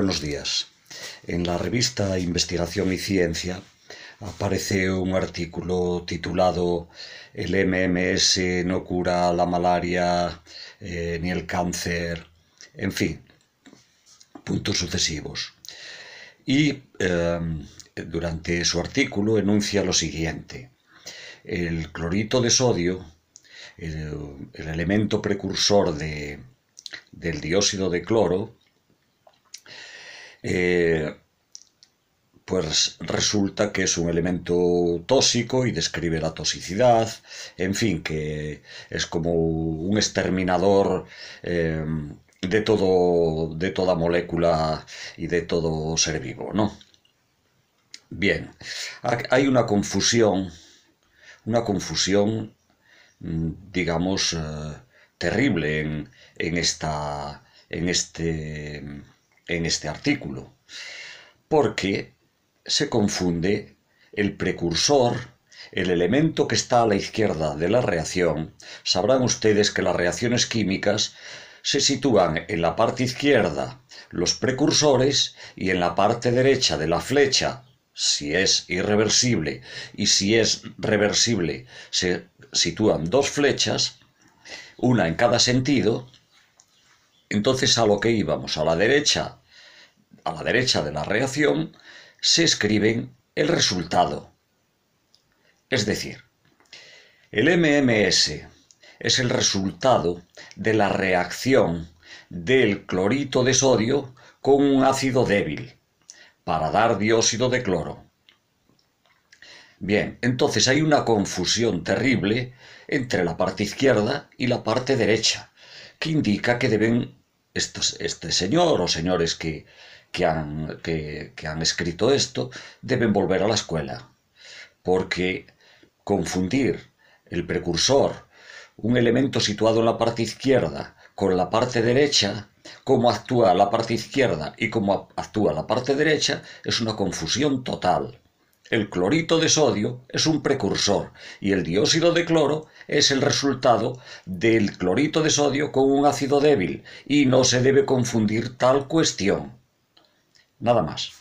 Buenos días. En la revista Investigación y Ciencia aparece un artículo titulado El MMS no cura la malaria eh, ni el cáncer, en fin, puntos sucesivos. Y em, durante su artículo enuncia lo siguiente. El clorito de sodio, el, elemento precursor del dióxido de cloro, eh, pues resulta que es un elemento tóxico y describe la toxicidad, en fin, que es como un exterminador eh, de, todo, de toda molécula y de todo ser vivo, ¿no? Bien, hay una confusión, una confusión, mm, digamos, eh, terrible en, en, esta, en este en este artículo, porque se confunde el precursor, el elemento que está a la izquierda de la reacción. Sabrán ustedes que las reacciones químicas se sitúan en la parte izquierda los precursores y en la parte derecha de la flecha, si es irreversible y si es reversible, se sitúan dos flechas, una en cada sentido, entonces a lo que íbamos, a la derecha, a la derecha de la reacción, se escriben el resultado. Es decir, el MMS es el resultado de la reacción del clorito de sodio con un ácido débil para dar dióxido de cloro. Bien, entonces hay una confusión terrible entre la parte izquierda y la parte derecha que indica que deben estos, este señor o señores que, que, han, que han escrito esto deben volver a la escuela, porque confundir el precursor, un elemento situado en la parte izquierda, con la parte derecha, cómo actúa la parte izquierda y cómo actúa la parte derecha, es una confusión total. El clorito de sodio es un precursor y el dióxido de cloro es el resultado del clorito de sodio con un ácido débil y no se debe confundir tal cuestión. Nada más.